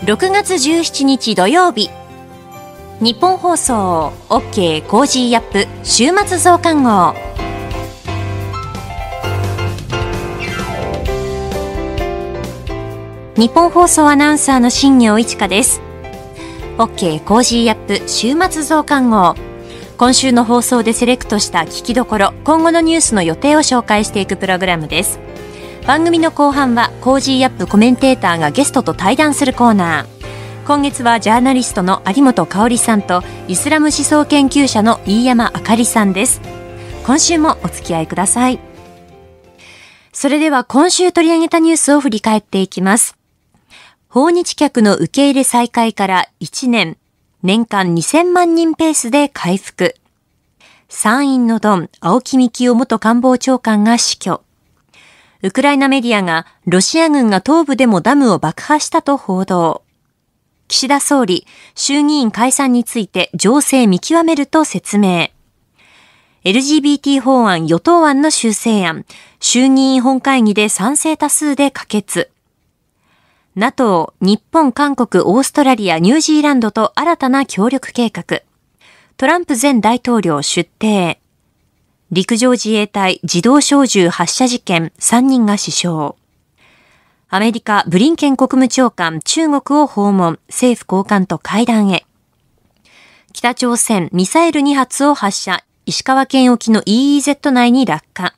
6月17日土曜日日本放送 OK コージーアップ週末増刊号日本放送アナウンサーの新業一華です OK コージーアップ週末増刊号今週の放送でセレクトした聞きどころ今後のニュースの予定を紹介していくプログラムです番組の後半はコージーアップコメンテーターがゲストと対談するコーナー今月はジャーナリストの有本香里さんとイスラム思想研究者の飯山あかりさんです今週もお付き合いくださいそれでは今週取り上げたニュースを振り返っていきます訪日客の受け入れ再開から1年年間2000万人ペースで回復参院のドン青木幹雄元官房長官が死去ウクライナメディアがロシア軍が東部でもダムを爆破したと報道。岸田総理、衆議院解散について情勢見極めると説明。LGBT 法案与党案の修正案、衆議院本会議で賛成多数で可決。NATO、日本、韓国、オーストラリア、ニュージーランドと新たな協力計画。トランプ前大統領出廷。陸上自衛隊自動小銃発射事件3人が死傷。アメリカ、ブリンケン国務長官、中国を訪問、政府高官と会談へ。北朝鮮、ミサイル2発を発射、石川県沖の EEZ 内に落下。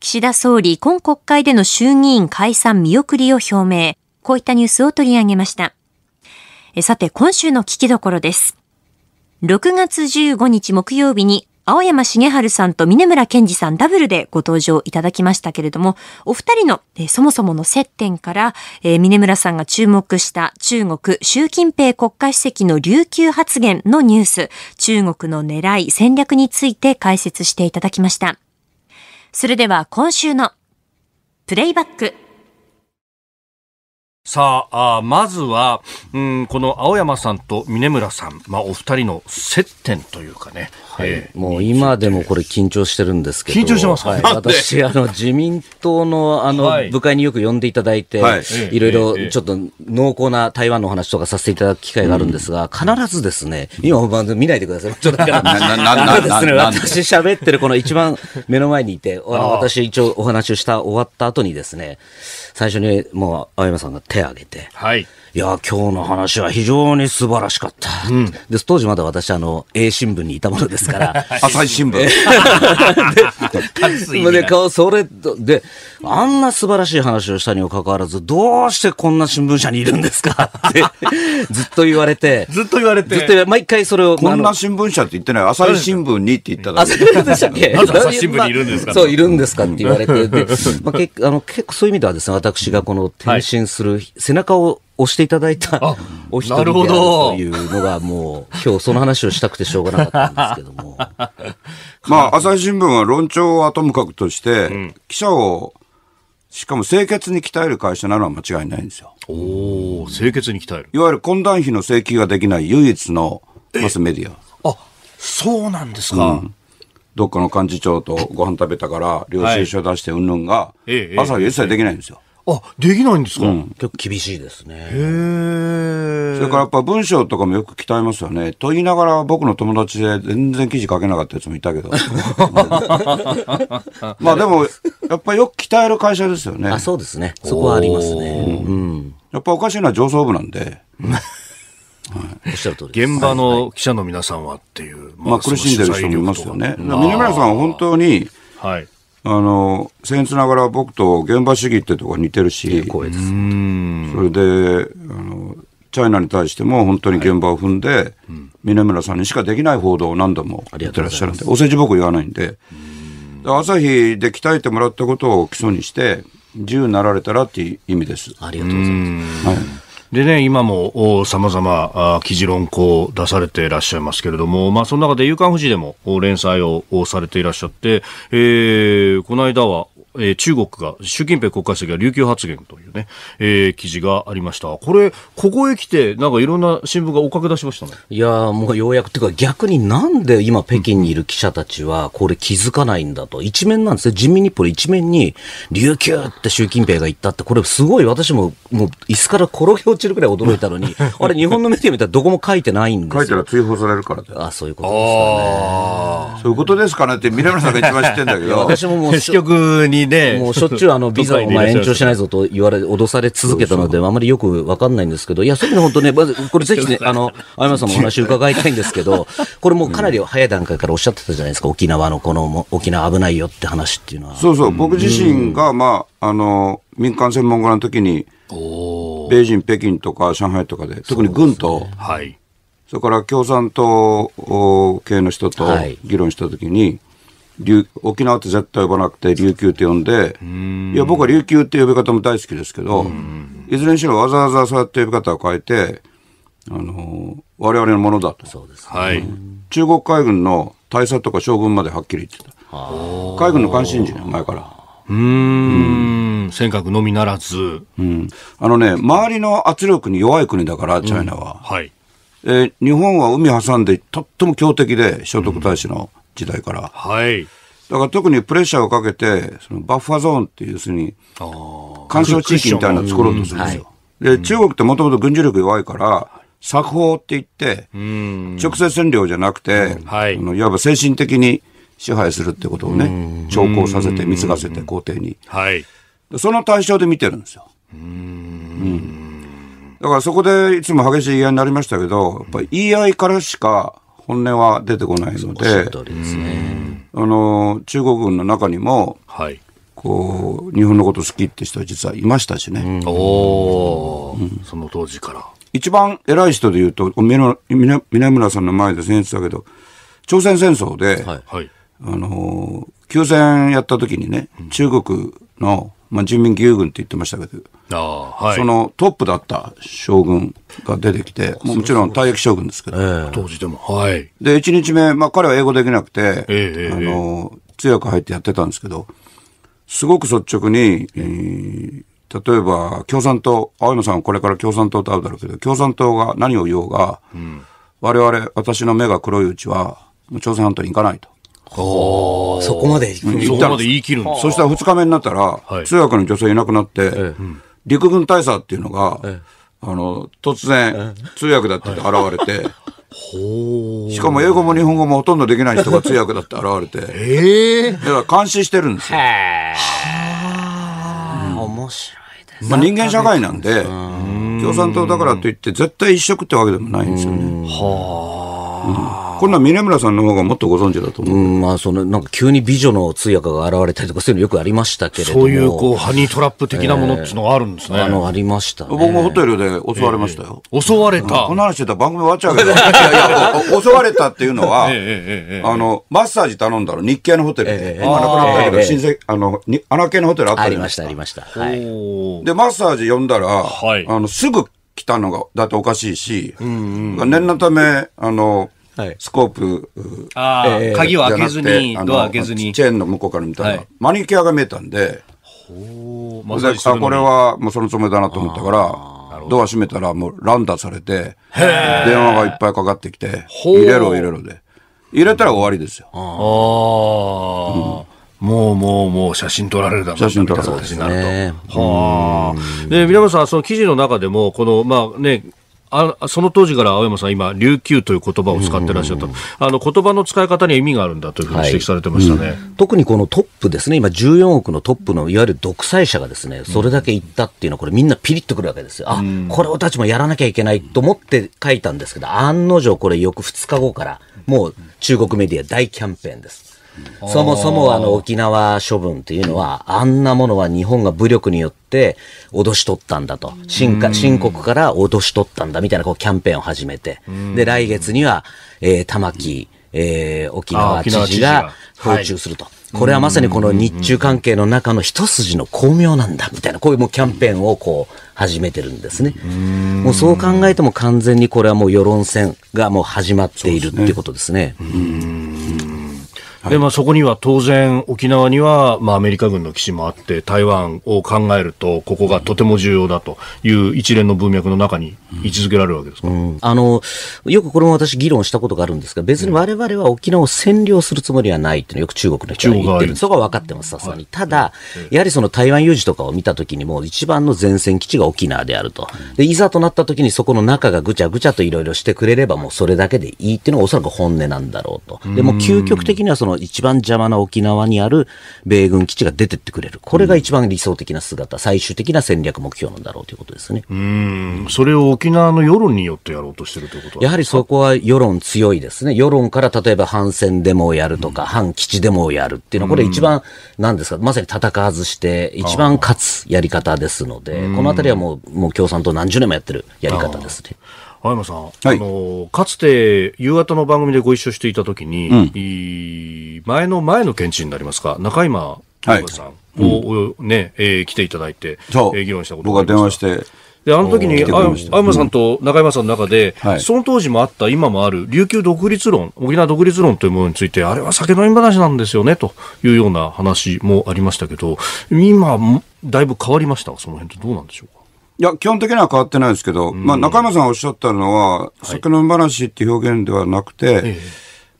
岸田総理、今国会での衆議院解散見送りを表明。こういったニュースを取り上げました。さて、今週の聞きどころです。6月15日木曜日に青山茂春さんと峰村健二さんダブルでご登場いただきましたけれども、お二人の、えそもそもの接点から、えー、峰村さんが注目した中国習近平国家主席の琉球発言のニュース、中国の狙い、戦略について解説していただきました。それでは今週のプレイバックさあまずは、うん、この青山さんと峰村さん、まあ、お二人の接点というかね、はい、えー、もう今でもこれ緊張してるんですけど緊張してます、はい、私あの自民党のあの、はい、部会によく呼んでいただいて、はい、いろいろちょっと濃厚な台湾のお話とかさせていただく機会があるんですが、うん、必ずですね今本番見ないでくださいちょっとなですね私喋ってるこの一番目の前にいて私一応お話をした終わった後にですね最初にもう青山さんが手を挙げて、はい、いや、今日の話は非常に素晴らしかった。うん、で当時まだ私、あの、A 新聞にいたものですから。朝日新聞。で、で顔、それ、で、あんな素晴らしい話をしたにもかかわらず、どうしてこんな新聞社にいるんですかって、ずっと言われて。ずっと言われて。ずっと毎回それを。こんな新聞社って言ってない。朝日新聞にって言っただけ。朝日でしたっけ朝日新聞にいるんですか、そう、いるんですかって言われて。で、まあ、結構そういう意味ではですね、私がこの転身する背中を、押していただいたお一人であるというのがもう今日その話をしたくてしょうがなかったんですけども。まあ、朝日新聞は論調はともかくとして、うん、記者をしかも清潔に鍛える会社なのは間違いないんですよ。おお、清潔に鍛える。いわゆる懇談費の請求ができない唯一のマスメディア。あ、そうなんですか。うんどっかの幹事長とご飯食べたから、領収書出してうんぬんが、朝日一切できないんですよ。あ、できないんですか、うん、結構厳しいですね。へそれからやっぱ文章とかもよく鍛えますよね。と言いながら僕の友達で全然記事書けなかったやつもいたけど。まあでも、やっぱよく鍛える会社ですよね。あ、そうですね。そこはありますね。うん、やっぱおかしいのは上層部なんで。おっしゃる通り現場の記者の皆さんはっていう、まあ、苦しんでる人もいますよね。峰村さんは本当に、はい、あの、んつながら僕と現場主義ってとこが似てるし、です。それで、あの、チャイナに対しても本当に現場を踏んで、はいうん、峰村さんにしかできない報道を何度もやってらっしゃるんで、お世辞僕言わないんで、ん朝日で鍛えてもらったことを基礎にして、自由になられたらっていう意味です。ありがとうございます。はいでね、今もさまざま記事論考を出されていらっしゃいますけれども、まあ、その中で夕刊富士でも連載をされていらっしゃって、えー、この間はえー、中国が、習近平国家主席が琉球発言というね、えー、記事がありました。これ、ここへ来て、なんかいろんな新聞がおかけ出しましたね。いやもうようやく、ていうか逆になんで今北京にいる記者たちはこれ気づかないんだと。一面なんですね。人民日報一面に、琉球って習近平が言ったって、これすごい私ももう椅子から転げ落ちるくらい驚いたのに、あれ日本のメディア見たらどこも書いてないんですよ。書いたら追放されるからああ、そういうことですかね。そういうことですかねって、南野さんが一番知ってんだけど。私ももう。局に もうしょっちゅうあの、ビザをお前延長しないぞと言われ、脅され続けたので、あまりよくわかんないんですけど、いや、そういうの本当ね、まず、これぜひね、あの、青山さんもお話伺いたいんですけど、これもうかなり早い段階からおっしゃってたじゃないですか、沖縄のこの、沖縄危ないよって話っていうのは。そうそう、僕自身が、まあ、あの、民間専門家の時に、米人、北京とか上海とかで、特に軍と、はい。それから共産党系の人と議論したときに、はい琉沖縄って絶対呼ばなくて琉球って呼んでいや僕は琉球って呼び方も大好きですけどいずれにしろわざわざそうやって呼び方を変えてあの我々のものだとそうです、はい、中国海軍の大佐とか将軍まではっきり言ってた海軍の関心事ね前からうん尖閣のみならず、うん、あのね周りの圧力に弱い国だからチャイナは、うん、はいえー、日本は海挟んでとっても強敵で聖徳太子の時代から。はい。だから特にプレッシャーをかけて、そのバッファゾーンっていう、要するに、干渉地域みたいなのを作ろうとするんですよ。うんはい、で、中国ってもともと軍事力弱いから、作法って言って、直接占領じゃなくて、はい、いわば精神的に支配するってことをね、調校させて、貢がせて、皇帝に。はい、その対象で見てるんですよ。うん、だからそこでいつも激しい言い合いになりましたけど、やっぱ言い合いからしか本音は出てこないので、あの中国軍の中にも、はい、こう日本のこと好きって人は実はいましたしね。おその当時から。一番偉い人で言うと、南村さんの前で先日だけど、朝鮮戦争で、はい、あの休戦やった時にね、中国のまあ、人民義勇軍って言ってましたけど、あはい、そのトップだった将軍が出てきて、もちろん退役将軍ですけど、えー、当時でも、はい、で1日目、まあ、彼は英語できなくて、えー、あの通訳入ってやってたんですけど、すごく率直に、えー、例えば共産党、青山さんはこれから共産党と会うだろうけど、共産党が何を言おうが、うん、我々、私の目が黒いうちは、朝鮮半島に行かないと。そこまで行くそこまで言い切るんそしたら2日目になったら、通訳の女性いなくなって、陸軍大佐っていうのが、あの突然、通訳だって現れて、しかも英語も日本語もほとんどできない人が通訳だって現れて、えだから監視してるんですよ。へ面白いです、まあ、人間社会なんで、共産党だからといって絶対一色ってわけでもないんですよね。はあん、こんな峰村さんの方がもっとご存知だと思う、うん、まあ、そのなんか急に美女の通訳が現れたりとか、そういうのよくありましたけれども、そういうこうハニートラップ的なものっていうのがあるんですね、えー、あのありました、ね、僕もホテルで襲われましたよ、えー、襲われた、この話してたら番組終わっちゃうけど、いやいや、襲われたっていうのは、えあのマッサージ頼んだの、日系のホテルで、今なくなったけど、新生、あのに穴系のホテルあったじありました、ありました。はい、で、マッサージ呼んだら、はい、あのすぐ来たのが、だっておかしいし、うんうん、念のため、あの、はい、スコープ、あえー、鍵を開けずに、ドア開けずに。チェーンの向こうから見たら、はい、マニキュアが見えたんで、ほまさこれはもうそのつもりだなと思ったから、ドア閉めたらもう乱打されて、電話がいっぱいかかってきて、入れろ入れろで。入れたら終わりですよ。ああ。うんもうもうもう写真撮られるだろう写真撮られるはあ。で、皆さん、その記事の中でも、この、まあね、あその当時から青山さん、今、琉球という言葉を使ってらっしゃった、うんうん、あの言葉の使い方には意味があるんだというふうに指摘されてましたね、はいうん、特にこのトップですね、今、14億のトップのいわゆる独裁者がですねそれだけ言ったっていうのは、これ、みんなピリッとくるわけですよ、あ、うん、これ、俺たちもやらなきゃいけないと思って書いたんですけど、案の定、これ、翌2日後から、もう中国メディア大キャンペーンです。そもそもあの沖縄処分っていうのは、あんなものは日本が武力によって脅し取ったんだと。新新国から脅し取ったんだみたいなこうキャンペーンを始めて。で、来月には、えー、玉城、えー、沖縄知事が訪中すると。これはまさにこの日中関係の中の一筋の巧妙なんだみたいな、こういうもうキャンペーンをこう始めてるんですね。もうそう考えても完全にこれはもう世論戦がもう始まっているっていうことですね。はい、でまあ、そこには当然、沖縄には、まあ、アメリカ軍の基地もあって、台湾を考えると、ここがとても重要だという一連の文脈の中に位置づけられるわけですか、うんうん、あのよくこれも私、議論したことがあるんですが、別にわれわれは沖縄を占領するつもりはないというのよく中国の人が言ってるそこは分かってます、さすがに。ただ、やはりその台湾有事とかを見たときに、もう一番の前線基地が沖縄であると。でいざとなったときに、そこの中がぐちゃぐちゃといろいろしてくれれば、もうそれだけでいいっていうのがおそらく本音なんだろうと。でも究極的にはその一番邪魔な沖縄にある米軍基地が出てってくれる。これが一番理想的な姿、最終的な戦略目標なんだろうということですね。うん。それを沖縄の世論によってやろうとしてるということやはりそこは世論強いですね。世論から例えば反戦デモをやるとか、うん、反基地デモをやるっていうのは、これ一番、なんですか、まさに戦わずして、一番勝つやり方ですので、このあたりはもう、もう共産党何十年もやってるやり方ですね。青山さん、はい、あのかつて夕方の番組でご一緒していたときに、うん、前の前の県知になりますか、中今さんを、ねえー、来ていただいて、えー、議論したこと僕が電話して。で、あの時に、青山さんと中山さんの中で、うんはい、その当時もあった、今もある、琉球独立論、沖縄独立論というものについて、あれは酒飲み話なんですよね、というような話もありましたけど、今、だいぶ変わりましたその辺ってどうなんでしょうか。いや、基本的には変わってないですけど、うん、まあ、中山さんおっしゃったのは、酒飲み話っていう表現ではなくて、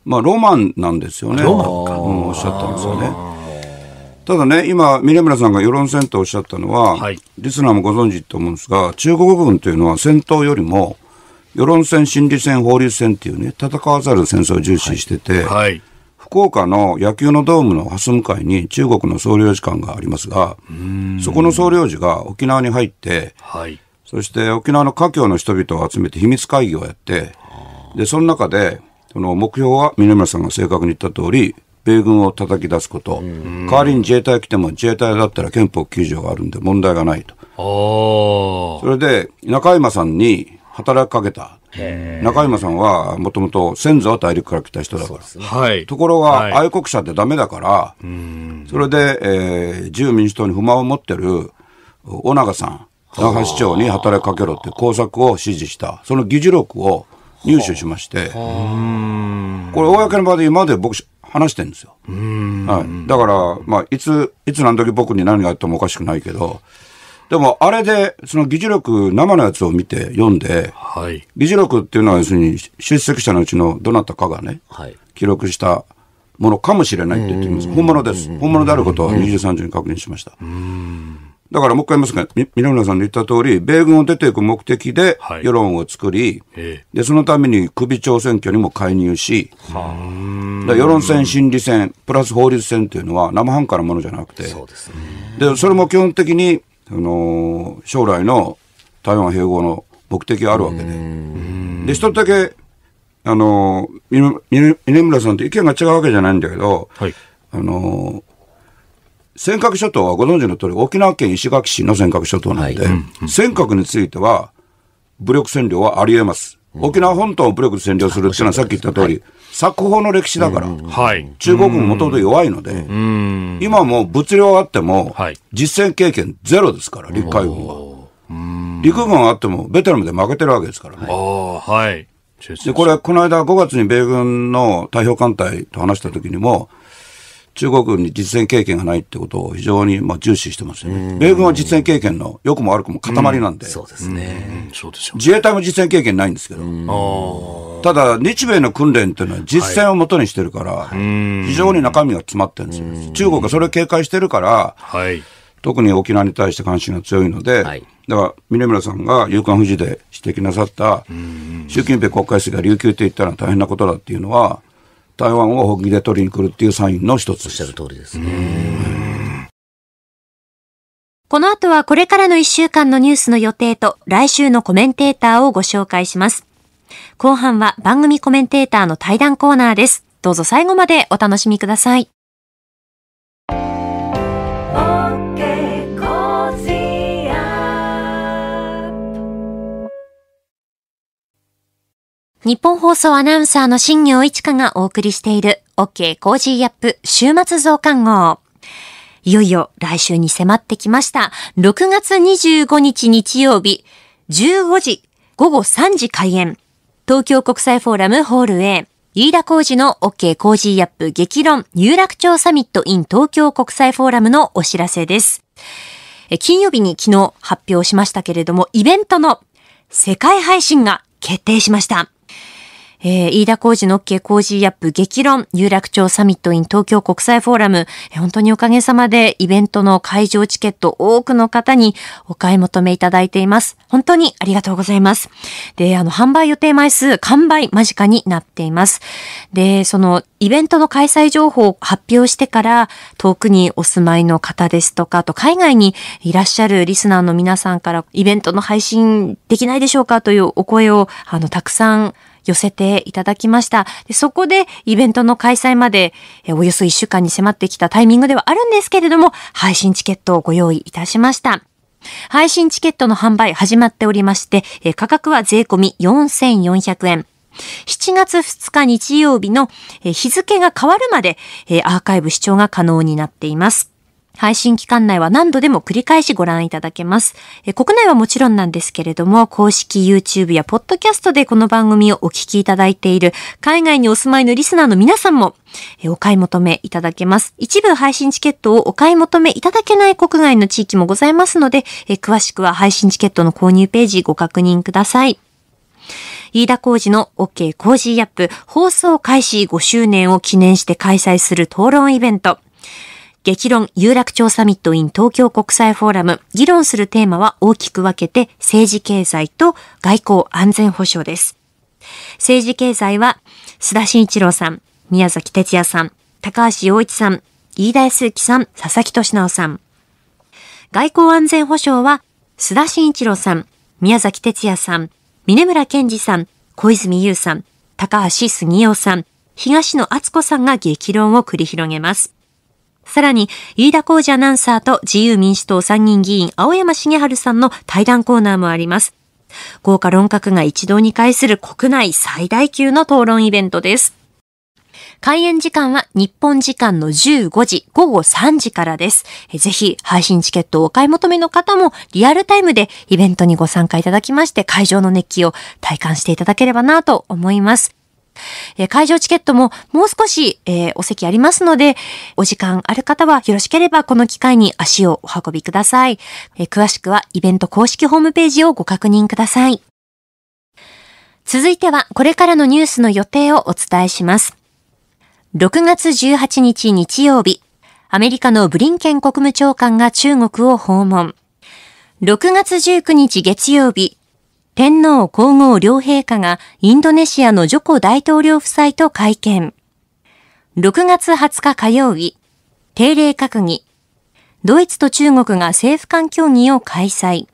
まあ、ロマンなんですよね。ロマンか。うん、おっしゃったんですよね。ただね、今、峰村さんが世論戦とおっしゃったのは、はい、リスナーもご存知と思うんですが、中国軍というのは戦闘よりも、世論戦、心理戦、法律戦っていうね、戦わざる戦争を重視してて、はい、はい福岡の野球のドームの蓮向かいに中国の総領事館がありますが、そこの総領事が沖縄に入って、はい、そして沖縄の華僑の人々を集めて秘密会議をやって、で、その中で、その目標は、峰村さんが正確に言った通り、米軍を叩き出すこと、代わりに自衛隊来ても自衛隊だったら憲法9条があるんで問題がないと。それで、中山さんに働きかけた。中山さんはもともと先祖は大陸から来た人だから、ねはい、ところが愛国者ってだめだから、はい、それで、えー、自由民主党に不満を持ってる尾長さん那覇市長に働きかけろって工作を指示したその議事録を入手しまして、これ公の場で今まで僕話してんですよ。はい、だから、まあ、いつ、いつ何時僕に何があってもおかしくないけど、でもあれで、その議事録生のやつを見て読んで、はい、議事録っていうのは要するに出席者のうちのどなたかがね、はい、記録したものかもしれないって言ってます。本物です。本物であることは23時に確認しました。だからもう一回言いますが、南村さんの言った通り、米軍を出ていく目的で世論を作り、はい、でそのために首長選挙にも介入し、だ世論戦、心理戦、プラス法律戦っていうのは生半可なものじゃなくて、そで、ね、それも基本的にあの将来の台湾併合の目的があるわけで。で、一つだけ、あの、峰村さんと意見が違うわけじゃないんだけど、はい、あの、尖閣諸島はご存知の通り、沖縄県石垣市の尖閣諸島なんで、はい尖閣については、武力占領はあり得ます。沖縄本島を武力で占領するっていうのはさっき言った通り、作法の歴史だから、はい、中国ももともと弱いので、今も物量あっても、実戦経験ゼロですから、陸海軍は。陸軍あっても、ベトナムで負けてるわけですからね。はい、でこれ、この間5月に米軍の太平艦隊と話した時にも、中国に実戦経験がないってことを非常にまあ重視してますよね。米軍は実戦経験の良くも悪くも塊なんで。うん、そうですね。そうですよ、ね、自衛隊も実戦経験ないんですけど。ただ、日米の訓練っていうのは実戦をもとにしてるから、非常に中身が詰まってるんですよ。中国がそれを警戒してるから、はい、特に沖縄に対して関心が強いので、はい、だから峰村さんが夕刊富士で指摘なさった、習近平国家主席が琉球って言ったら大変なことだっていうのは、台湾を本気で取りに来るっていうサインの一つおっしゃる通りですこの後はこれからの一週間のニュースの予定と来週のコメンテーターをご紹介します。後半は番組コメンテーターの対談コーナーです。どうぞ最後までお楽しみください。日本放送アナウンサーの新業一華がお送りしている OK コージーアップ週末増刊号。いよいよ来週に迫ってきました。6月25日日曜日、15時、午後3時開演。東京国際フォーラムホール A。飯田浩二の OK 工事アップ激論有楽町サミット in 東京国際フォーラムのお知らせです。金曜日に昨日発表しましたけれども、イベントの世界配信が決定しました。えー、飯田浩事の OK 工事アップ激論、有楽町サミットイン東京国際フォーラム、えー、本当におかげさまでイベントの会場チケット多くの方にお買い求めいただいています。本当にありがとうございます。で、あの、販売予定枚数完売間近になっています。で、そのイベントの開催情報を発表してから遠くにお住まいの方ですとか、あと海外にいらっしゃるリスナーの皆さんからイベントの配信できないでしょうかというお声をあのたくさん寄せていただきました。でそこでイベントの開催までおよそ1週間に迫ってきたタイミングではあるんですけれども、配信チケットをご用意いたしました。配信チケットの販売始まっておりまして、価格は税込4400円。7月2日日曜日の日付が変わるまでアーカイブ視聴が可能になっています。配信期間内は何度でも繰り返しご覧いただけます。国内はもちろんなんですけれども、公式 YouTube や Podcast でこの番組をお聞きいただいている海外にお住まいのリスナーの皆さんもお買い求めいただけます。一部配信チケットをお買い求めいただけない国外の地域もございますので、詳しくは配信チケットの購入ページご確認ください。飯田浩二の OK コージーアップ放送開始5周年を記念して開催する討論イベント。激論有楽町サミット in 東京国際フォーラム、議論するテーマは大きく分けて政治経済と外交安全保障です。政治経済は、須田慎一郎さん、宮崎哲也さん、高橋洋一さん、飯田康之さん、佐々木俊直さん。外交安全保障は、須田慎一郎さん、宮崎哲也さん、峰村健二さん、小泉優さん、高橋杉雄さん、東野敦子さんが激論を繰り広げます。さらに、飯田浩二アナウンサーと自由民主党参議院議員青山茂春さんの対談コーナーもあります。豪華論客が一堂に会する国内最大級の討論イベントです。開演時間は日本時間の15時、午後3時からです。ぜひ配信チケットをお買い求めの方もリアルタイムでイベントにご参加いただきまして会場の熱気を体感していただければなと思います。え会場チケットももう少し、えー、お席ありますので、お時間ある方はよろしければこの機会に足をお運びください。えー、詳しくはイベント公式ホームページをご確認ください。続いてはこれからのニュースの予定をお伝えします。6月18日日曜日、アメリカのブリンケン国務長官が中国を訪問。6月19日月曜日、天皇皇后両陛下がインドネシアのジョコ大統領夫妻と会見。6月20日火曜日、定例閣議。ドイツと中国が政府間協議を開催。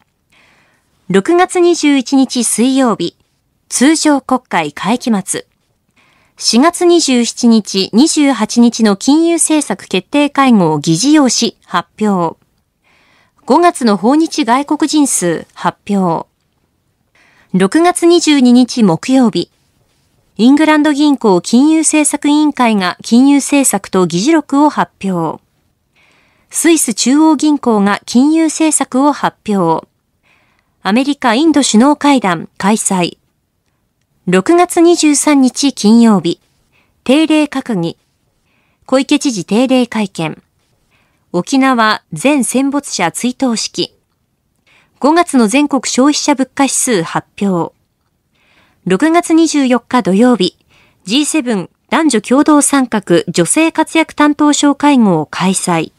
6月21日水曜日、通常国会会期末。4月27日、28日の金融政策決定会合議事要旨発表。5月の訪日外国人数発表。6月22日木曜日、イングランド銀行金融政策委員会が金融政策と議事録を発表。スイス中央銀行が金融政策を発表。アメリカ・インド首脳会談開催。6月23日金曜日、定例閣議。小池知事定例会見。沖縄全戦没者追悼式。5月の全国消費者物価指数発表。6月24日土曜日、G7 男女共同参画女性活躍担当省会合を開催。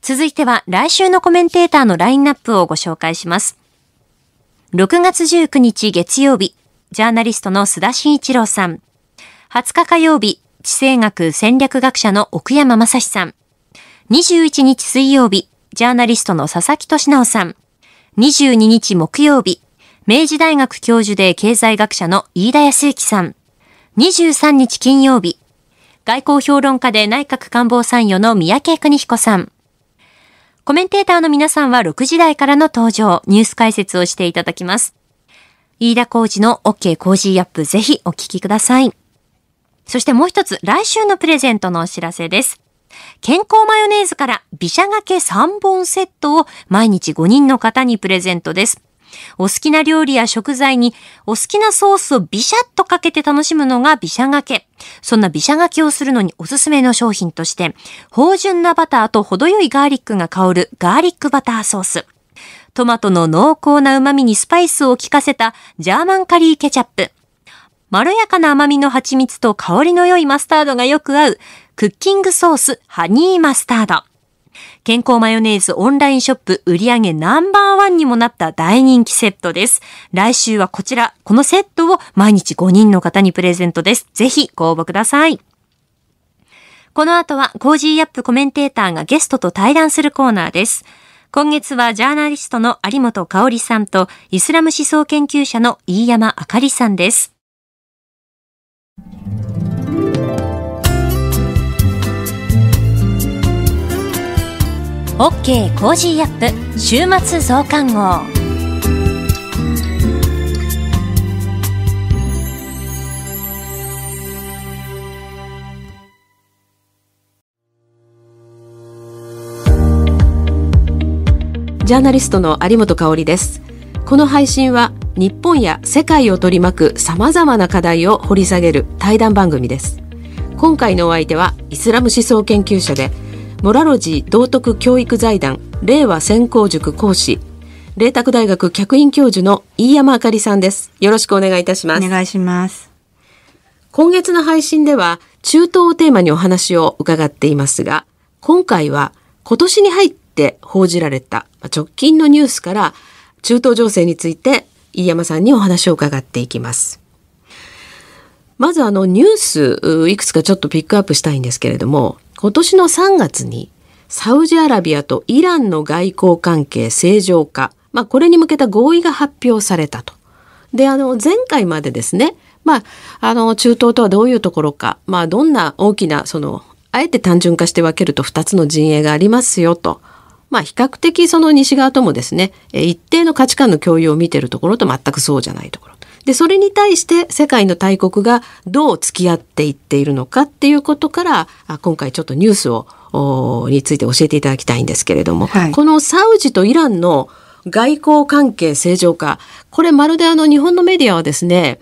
続いては来週のコメンテーターのラインナップをご紹介します。6月19日月曜日、ジャーナリストの須田慎一郎さん。20日火曜日、地政学戦略学者の奥山正史さん。21日水曜日、ジャーナリストの佐々木俊直さん。22日木曜日、明治大学教授で経済学者の飯田康之さん。23日金曜日、外交評論家で内閣官房参与の三宅邦彦さん。コメンテーターの皆さんは6時台からの登場、ニュース解説をしていただきます。飯田浩二の OK 工事アップ、ぜひお聞きください。そしてもう一つ、来週のプレゼントのお知らせです。健康マヨネーズから美写掛け3本セットを毎日5人の方にプレゼントです。お好きな料理や食材にお好きなソースをビシャッとかけて楽しむのがビシャ掛け。そんなビシャ掛けをするのにおすすめの商品として、芳醇なバターと程よいガーリックが香るガーリックバターソース。トマトの濃厚な旨味にスパイスを効かせたジャーマンカリーケチャップ。まろやかな甘みの蜂蜜と香りの良いマスタードがよく合う、クッキングソースハニーマスタード。健康マヨネーズオンラインショップ売上ナンバーワンにもなった大人気セットです。来週はこちら、このセットを毎日5人の方にプレゼントです。ぜひご応募ください。この後はコージーアップコメンテーターがゲストと対談するコーナーです。今月はジャーナリストの有本香里さんとイスラム思想研究者の飯山あかりさんです。OK コージーアップ週末増刊号ジャーナリストの有本香ですこの配信は日本や世界を取り巻く様々な課題を掘り下げる対談番組です今回のお相手はイスラム思想研究者でモラロジー道徳教育財団令和専攻塾講師麗澤大学客員教授の飯山あかりさんですよろしくお願いいたしますお願いします今月の配信では中東をテーマにお話を伺っていますが今回は今年に入って報じられた直近のニュースから中東情勢について飯山さんにお話を伺っていきます。まずあのニュースいくつかちょっとピックアップしたいんですけれども今年の3月にサウジアラビアとイランの外交関係正常化、まあ、これに向けた合意が発表されたと。であの前回までですね、まあ、あの中東とはどういうところか、まあ、どんな大きなそのあえて単純化して分けると2つの陣営がありますよと。まあ、比較的その西側ともですね、一定の価値観の共有を見てるところと全くそうじゃないところ。で、それに対して世界の大国がどう付き合っていっているのかっていうことから、今回ちょっとニュースを、について教えていただきたいんですけれども、はい、このサウジとイランの外交関係正常化、これまるであの日本のメディアはですね、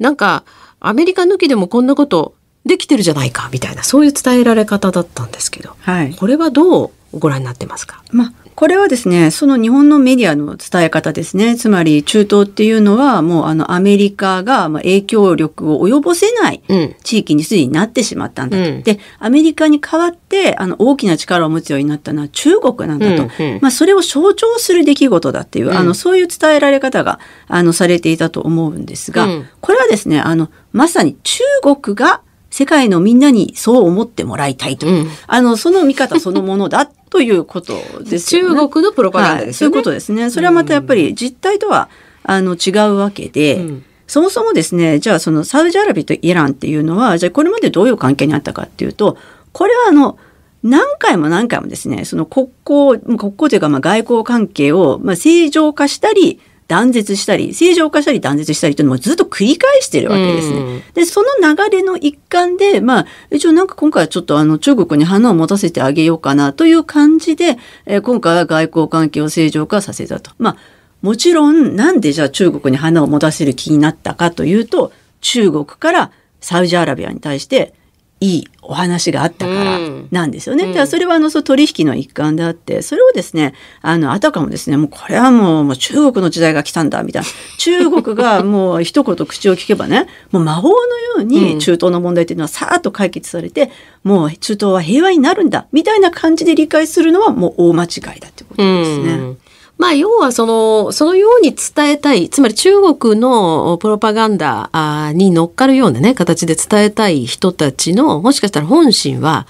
なんかアメリカ抜きでもこんなことできてるじゃないかみたいなそういう伝えられ方だったんですけど、はい、これはどうご覧になってますか、まあ、これはですねその日本のメディアの伝え方ですねつまり中東っていうのはもうあのアメリカが影響力を及ぼせない地域にすでになってしまったんだと、うん、でアメリカに代わってあの大きな力を持つようになったのは中国なんだと、うんうん、まあ、それを象徴する出来事だっていう、あのそういう伝えられ方があのされていたと思うんですが、これはですねあのまさに中国が世界のみんなにそう思ってもらいたいという、うん、あのその見方そのものだということですよね。中国のプロパガンダですね、はい、そういうことですね。それはまたやっぱり実態とはあの違うわけで、うん、そもそもですね、じゃあそのサウジアラビアとイランっていうのは、じゃあこれまでどういう関係にあったかっていうと、これはあの、何回も何回もですね、その国交、国交というかまあ外交関係をまあ正常化したり、断絶したり正常化したり断絶したりというのもずっと繰り返してるわけですね。うん、でその流れの一環でまあ一応なんか今回はちょっとあの中国に花を持たせてあげようかなという感じで、えー、今回は外交関係を正常化させたと。まあもちろんなんでじゃあ中国に花を持たせる気になったかというと中国からサウジアラビアに対していいお話があったからなんですよね。うん、それはあのそ取引の一環であってそれをですねあのあたかもですねもうこれはもうもう中国の時代が来たんだみたいな 中国がもう一言口を聞けばねもう魔法のように中東の問題というのはさーっと解決されて、うん、もう中東は平和になるんだみたいな感じで理解するのはもう大間違いだということですね。うんまあ、要はその、そのように伝えたい、つまり中国のプロパガンダに乗っかるようなね、形で伝えたい人たちの、もしかしたら本心は、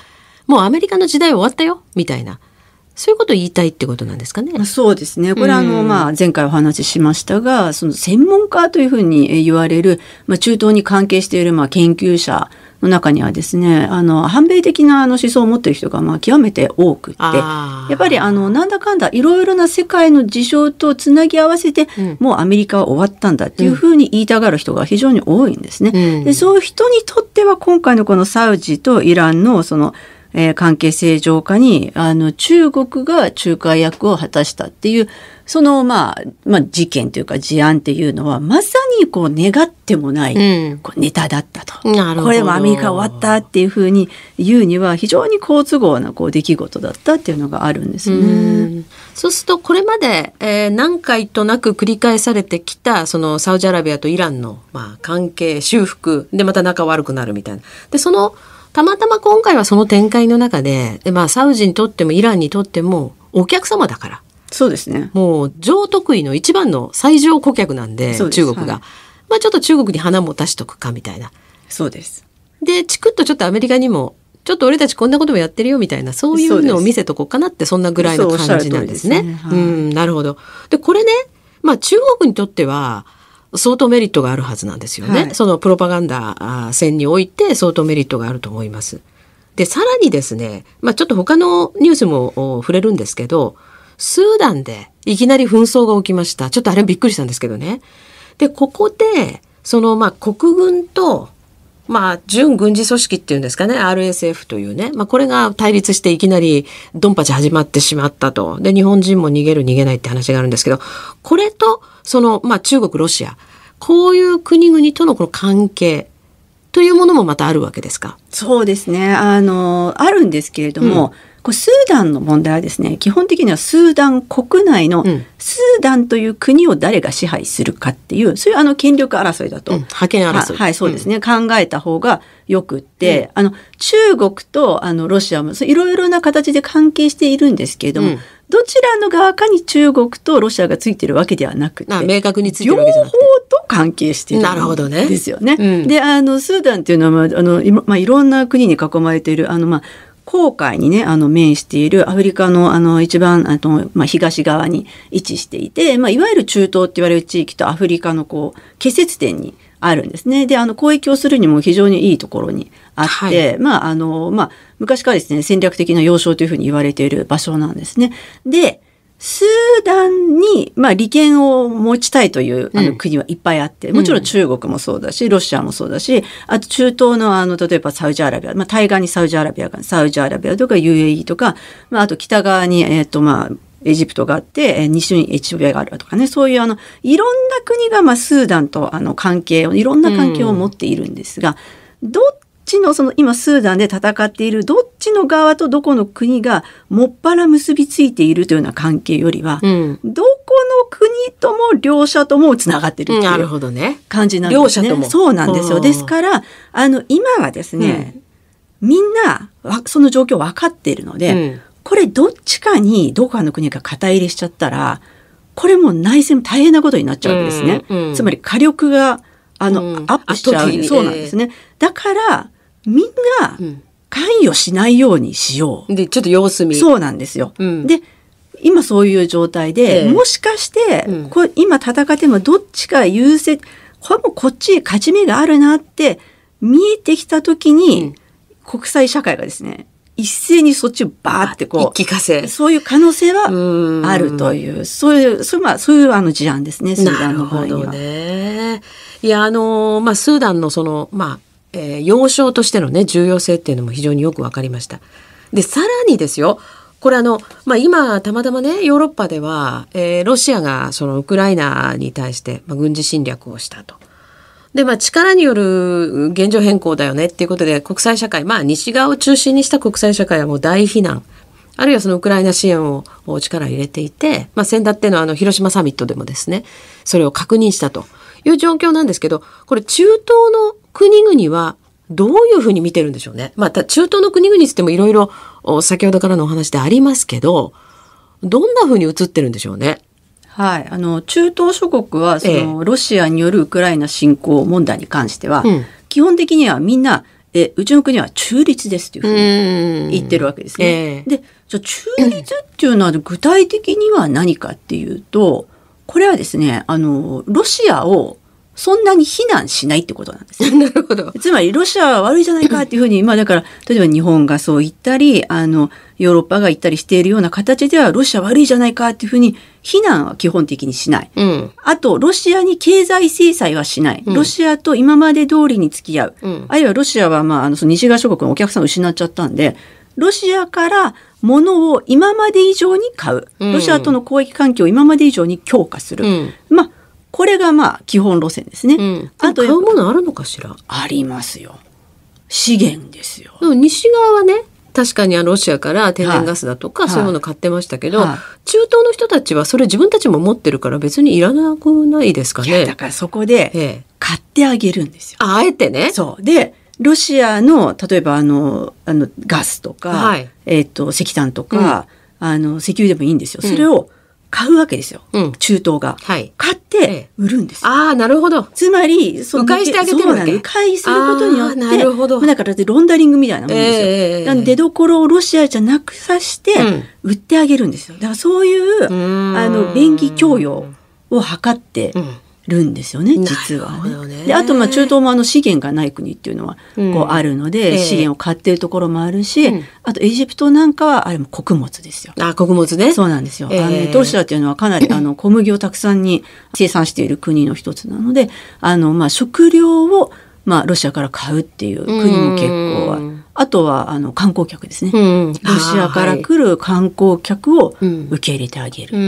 もうアメリカの時代終わったよ、みたいな。そういうことを言いたいってことなんですかね。そうですね。これあの、まあ、前回お話ししましたが、その専門家というふうに言われる、まあ、中東に関係している、まあ、研究者の中にはですねあの反米的なあの思想を持ってる人がまあ極めて多くてやっぱりあのなんだかんだいろいろな世界の事象とつなぎ合わせて、うん、もうアメリカは終わったんだっていうふうに言いたがる人が非常に多いんですね。うん、でそういう人にとっては今回のこのサウジとイランのそのえー、関係正常化にあの中国が仲介役を果たしたっていうその、まあ、まあ、事件というか事案っていうのは、まさにこう、願ってもない、こうネタだったと。うん、これはアメリカ終わったっていうふうに言うには、非常に好都合なこう出来事だったっていうのがあるんですね。うそうすると、これまで、えー、何回となく繰り返されてきた、そのサウジアラビアとイランの、まあ、関係修復で、また仲悪くなるみたいな。で、その、たまたま今回はその展開の中で、でまあ、サウジにとってもイランにとってもお客様だから。そうですね。もう上得意の一番の最上顧客なんで、中国が。はい、まあちょっと中国に花も出しとくかみたいな。そうです。で、チクッとちょっとアメリカにも、ちょっと俺たちこんなこともやってるよみたいな、そういうのを見せとこうかなって、そんなぐらいの感じなんですね。うすねはい、うん、なるほど。で、これね、まあ中国にとっては、相当メリットがあるはずなんですよね。はい、そのプロパガンダ戦において相当メリットがあると思います。で、さらにですね、まあちょっと他のニュースも触れるんですけど、スーダンでいきなり紛争が起きました。ちょっとあれびっくりしたんですけどね。で、ここで、その、まあ、国軍と、まあ、準軍事組織っていうんですかね、RSF というね、まあ、これが対立していきなりドンパチ始まってしまったと。で、日本人も逃げる逃げないって話があるんですけど、これと、その、まあ、中国、ロシア、こういう国々とのこの関係というものもまたあるわけですかそうですね。あの、あるんですけれども、うんこうスーダンの問題はですね基本的にはスーダン国内のスーダンという国を誰が支配するかっていう、そういうあの権力争いだと、うん、覇権争いはいそうですね、うん、考えた方がよくって、あの中国とあのロシアもいろいろな形で関係しているんですけれども、どちらの側かに中国とロシアがついてるわけではなくて、明確についてるわけじゃなくて両方と関係しているんですよね。ねうん、であのスーダンっていうのは、まああのまあ、いろんな国に囲まれているあの、まあ、航海にね、あの、面しているアフリカの、あの、一番、あの、まあ、東側に位置していて、まあ、いわゆる中東って言われる地域とアフリカの、こう、結節点にあるんですね。で、あの、交易をするにも非常にいいところにあって、はい、まあ、あの、まあ、昔からですね、戦略的な要衝というふうに言われている場所なんですね。で、スーダンに、まあ、利権を持ちたいというあの国はいっぱいあって、うん、もちろん中国もそうだし、ロシアもそうだし、あと中東のあの、例えばサウジアラビア、まあ、対岸にサウジアラビアが、サウジアラビアとか UAE とか、まあ、あと北側に、えっ、ー、と、まあ、エジプトがあって、え西にエチオピアがあるとかね、そういうあの、いろんな国が、まあ、スーダンとあの、関係を、いろんな関係を持っているんですが、うん、どっちのその今スーダンで戦っているどっちの側とどこの国がもっぱら結びついているというような関係よりは、うん、どこの国とも両者ともつながってるっていう感じなんですね。ね両者ともそうなんですよ。ですからあの今はですね、うん、みんなその状況分かっているので、うん、これどっちかにどこかの国が肩入れしちゃったらこれも内戦大変なことになっちゃうわけですね。つまり火力があの、うん、アップしちゃう。そうなんですね。えー、だから、みんな関与しないようにしよう。で、ちょっと様子見。そうなんですよ。うん、で、今そういう状態で、えー、もしかして、うん、こ今戦ってもどっちか優勢、これもこっちへ勝ち目があるなって見えてきた時に、うん、国際社会がですね、一斉にそっちをバーってこう、そういう可能性はあるという、うそういう、そういう、まあ、そういうあの事案ですね、スーダンの方には。ね、いや、あの、まあ、スーダンのその、まあ、えー、要衝としてのね重要性っていうのも非常によく分かりました。でさらにですよこれあの、まあ、今たまたまねヨーロッパでは、えー、ロシアがそのウクライナに対して、まあ、軍事侵略をしたと。でまあ、力による現状変更だよねっていうことで国際社会、まあ、西側を中心にした国際社会はもう大非難あるいはそのウクライナ支援を力入れていて、まあ、先だってのあの広島サミットでもですねそれを確認したと。いう状況なんですけど、これ中東の国々はどういうふうに見てるんでしょうね。また、中東の国々ってもいろいろ先ほどからのお話でありますけど、どんなふうに映ってるんでしょうね。はい、あの中東諸国はその、ロシアによるウクライナ侵攻問題に関しては、うん、基本的にはみんなえうちの国は中立ですというふうに言ってるわけですね。え、でじゃ中立っていうのは具体的には何かっていうと、これはですね、あの、ロシアをそんなに非難しないってことなんです。なるほど。つまりロシアは悪いじゃないかっていうふうに、まあだから、例えば日本がそう言ったり、あの、ヨーロッパが言ったりしているような形では、ロシア悪いじゃないかっていうふうに、非難は基本的にしない。うん、あと、ロシアに経済制裁はしない。ロシアと今まで通りに付き合う。うん、あるいはロシアは、まあ、あの、その西側諸国のお客さんを失っちゃったんで、ロシアから物を今まで以上に買う、ロシアとの交易環境を今まで以上に強化する、うん、まあこれがまあ基本路線ですね。うん、あと買うものあるのかしらありますよ。資源ですよ。西側はね確かにロシアから天然ガスだとか、そういうもの買ってましたけど、はい、中東の人たちはそれ自分たちも持ってるから別にいらなくないですかね。だからそこで買ってあげるんですよ。ああえてね。そうでロシアの例えばあのあのガスとか、はい、えーと、石炭とか、うん、あの石油でもいいんですよ。それを買うわけですよ、うん、中東が、はい、買って売るんです、よ。ああなるほどつまりその迂回してあげてるわけ迂回することによってなるほどだからロンダリングみたいなもんですよ、えー、な出どころをロシアじゃなくさして売ってあげるんですよだからそういうあの便宜供与を図ってるんですよね実は。ね、であとまあ中東もあの資源がない国っていうのはこうあるので、うん資源を買ってるところもあるし、あとエジプトなんかはあれも穀物ですよ。あ穀物ね。そうなんですよ。えー、あのトシアっていうのはかなり あの小麦をたくさんに生産している国の一つなのであのまあ食料をまあロシアから買うっていう国も結構る。あとはあの観光客ですね、うん、ロシアから来る観光客を受け入れてあげる、う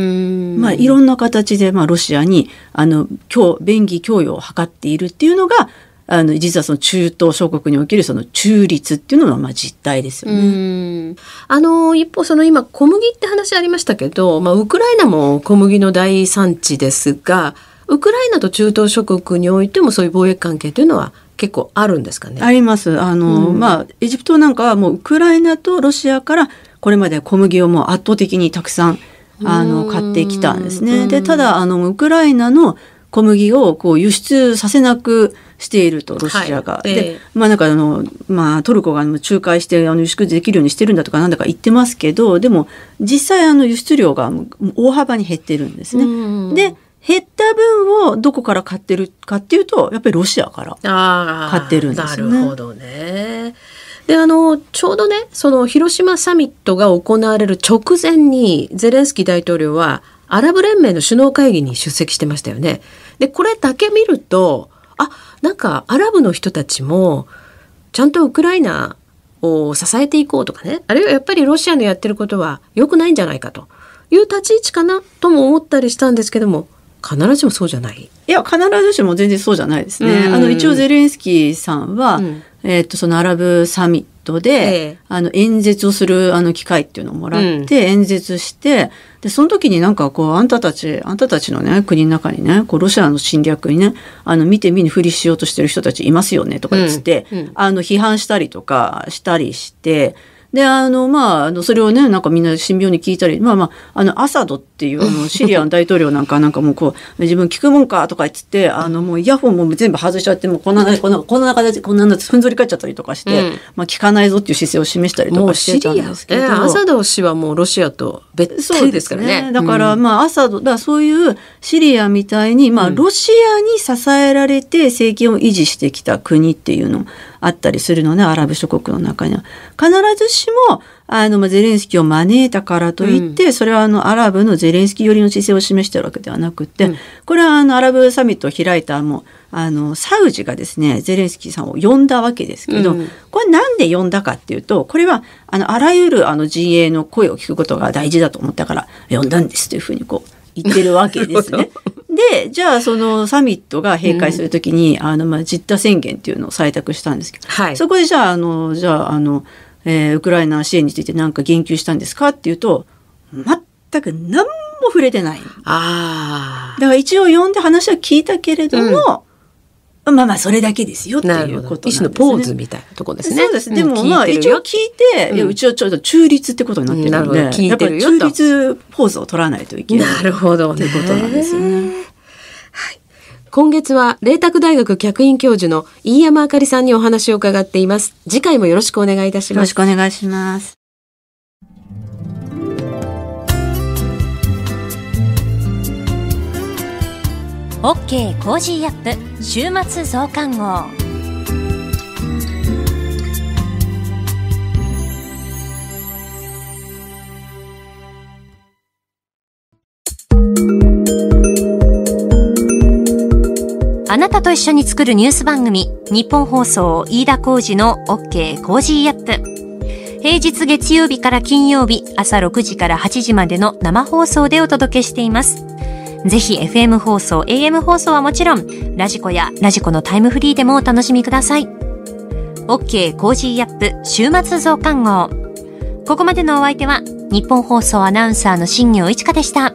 ん、まあ、いろんな形で、まあ、ロシアにあの今日便宜供与を図っているっていうのがあの実はその中東諸国におけるその中立っていうのはまあ実態ですよね。あの一方その今小麦って話ありましたけど、まあ、ウクライナも小麦の大産地ですがウクライナと中東諸国においてもそういう貿易関係というのは結構あるんですかねあります。あの、うん、まあ、エジプトなんかはもうウクライナとロシアからこれまで小麦をもう圧倒的にたくさんあの買ってきたんですね。で、ただ、あの、ウクライナの小麦をこう輸出させなくしていると、ロシアが。はい、で、まあなんかあの、まあトルコが仲介してあの輸出できるようにしてるんだとかなんだか言ってますけど、でも実際あの輸出量が大幅に減ってるんですね。で、減った分をどこから買ってるかっていうとやっぱりロシアから買ってるんですね。なるほどねであのちょうどねその広島サミットが行われる直前にゼレンスキー大統領はアラブ連盟の首脳会議に出席してましたよね。でこれだけ見るとあなんかアラブの人たちもちゃんとウクライナを支えていこうとかねあるいはやっぱりロシアのやってることは良くないんじゃないかという立ち位置かなとも思ったりしたんですけども必ずしもそうじゃないいや必ずしも全然そうじゃないですね。あの一応ゼレンスキーさんは、うん、えー、っとそのアラブサミットで、ええ、あの演説をするあの機会っていうのをもらって演説して、うん、でその時になんかこうあんたたちあんたたちのね国の中にねこうロシアの侵略にねあの見て見ぬふりしようとしてる人たちいますよねとか言って、うん、あの批判したりとかしたりして。であのまああのそれをねなんかみんな神妙に聞いたりまあまああのアサドっていうあの シリアの大統領なんかなんかもうこう自分聞くもんかとか言ってあのもうイヤホンも全部外しちゃってもうこんなこんなこんな形こんなふんぞり返っちゃったりとかして、うん、まあ聞かないぞっていう姿勢を示したりとかしてたんですけど、えー、アサド氏はもうロシアと別そうですからね、ね、だからまあアサドだそういうシリアみたいにまあロシアに支えられて政権を維持してきた国っていうのあったりするのねアラブ諸国の中には必ずし私も、あの、ゼレンスキーを招いたからといって、うん、それはあの、アラブのゼレンスキー寄りの姿勢を示してるわけではなくて、うん、これはあの、アラブサミットを開いた、もう、あの、サウジがですね、ゼレンスキーさんを呼んだわけですけど、うん、これなんで呼んだかっていうと、これは、あの、あらゆるあの、陣営の声を聞くことが大事だと思ったから、呼んだんですというふうにこう、言ってるわけですね。で、じゃあそのサミットが閉会するときに、うん、あの、まあ、実態宣言っていうのを採択したんですけど、はい、そこでじゃあ、あの、じゃあ、あの、えー、ウクライナ支援について何か言及したんですかっていうと、全く何も触れてない。ああ。だから一応呼んで話は聞いたけれども、うん、まあまあそれだけですよっていうこと、ね、のポーズみたいなとこですね。そうですね。でもまあ一応聞いて、うん、いやうちはちょっと中立ってことになってるので、うん、聞いてるよと。中立ポーズを取らないといけない。なるほど、ね。ということなんですよね。今月は麗澤大学客員教授の飯山あかりさんにお話を伺っています次回もよろしくお願いいたしますよろしくお願いしますオッケーコージーアップ週末増刊号あなたと一緒に作るニュース番組、日本放送飯田浩二の OK コージーアップ。平日月曜日から金曜日、朝6時から8時までの生放送でお届けしています。ぜひ FM 放送、AM 放送はもちろん、ラジコやラジコのタイムフリーでもお楽しみください。OK コージーアップ週末増刊号。ここまでのお相手は、日本放送アナウンサーの新業一華でした。